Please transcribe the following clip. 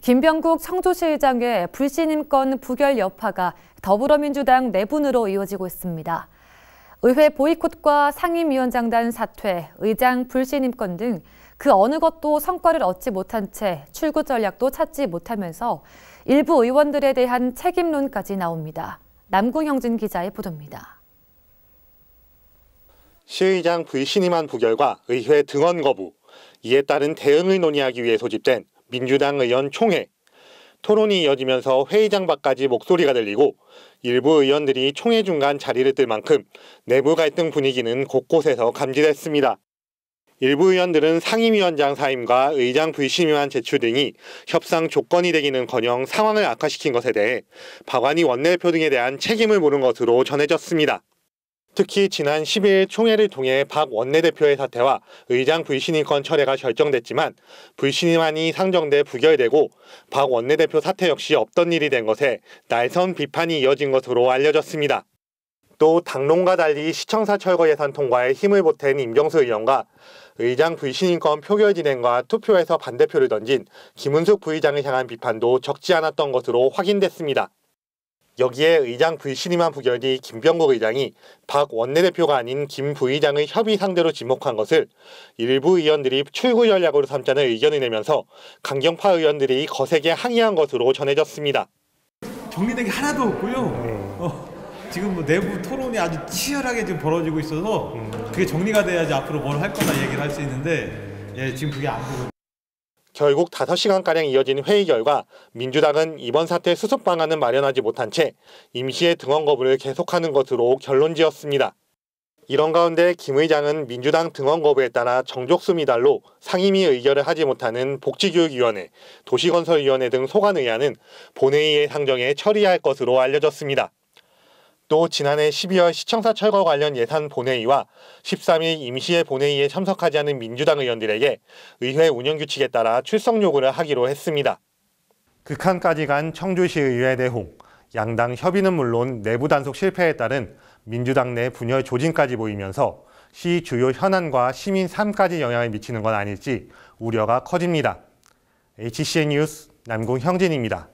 김병국 청주시의장의 불신임권 부결 여파가 더불어민주당 내분으로 이어지고 있습니다. 의회 보이콧과 상임위원장단 사퇴, 의장 불신임권 등 그 어느 것도 성과를 얻지 못한 채 출구 전략도 찾지 못하면서 일부 의원들에 대한 책임론까지 나옵니다. 남궁형진 기자의 보도입니다. 시의장 불신임안 부결과 의회 등원 거부, 이에 따른 대응을 논의하기 위해 소집된 민주당 의원 총회 토론이 이어지면서 회의장 밖까지 목소리가 들리고 일부 의원들이 총회 중간 자리를 뜰 만큼 내부 갈등 분위기는 곳곳에서 감지됐습니다. 일부 의원들은 상임위원장 사임과 의장 불심위안 제출 등이 협상 조건이 되기는커녕 상황을 악화시킨 것에 대해 박완희 원내대표 등에 대한 책임을 물은 것으로 전해졌습니다. 특히 지난 12일 총회를 통해 박 원내대표의 사퇴와 의장 불신인권 철회가 결정됐지만 불신인안이 상정돼 부결되고 박 원내대표 사퇴 역시 없던 일이 된 것에 날선 비판이 이어진 것으로 알려졌습니다. 또 당론과 달리 시청사 철거 예산 통과에 힘을 보탠 임경수 의원과 의장 불신임권 표결 진행과 투표에서 반대표를 던진 김은숙 부의장을 향한 비판도 적지 않았던 것으로 확인됐습니다. 여기에 의장 불신임안 부결이 김병국 의장이 박 원내대표가 아닌 김 부의장의 협의 상대로 지목한 것을 일부 의원들이 출구 전략으로 삼자는 의견을 내면서 강경파 의원들이 거세게 항의한 것으로 전해졌습니다. 정리된 게 하나도 없고요. 네. 어, 지금 뭐 내부 토론이 아주 치열하게 지금 벌어지고 있어서 그게 정리가 돼야지 앞으로 뭘 할 거나 얘기를 할 수 있는데 예, 지금 그게 안 보고. 결국 5시간가량 이어진 회의 결과 민주당은 이번 사태 수습 방안은 마련하지 못한 채 임시의 등원 거부를 계속하는 것으로 결론지었습니다. 이런 가운데 김 의장은 민주당 등원 거부에 따라 정족수 미달로 상임위 의결을 하지 못하는 복지교육위원회, 도시건설위원회 등 소관 의안은 본회의의 상정에 처리할 것으로 알려졌습니다. 또 지난해 12월 시청사 철거 관련 예산 본회의와 13일 임시회 본회의에 참석하지 않은 민주당 의원들에게 의회 운영 규칙에 따라 출석 요구를 하기로 했습니다. 극한까지 간 청주시 의회 내홍, 양당 협의는 물론 내부 단속 실패에 따른 민주당 내 분열 조짐까지 보이면서 시 주요 현안과 시민 삶까지 영향을 미치는 건 아닐지 우려가 커집니다. HCN 뉴스 남궁형진입니다.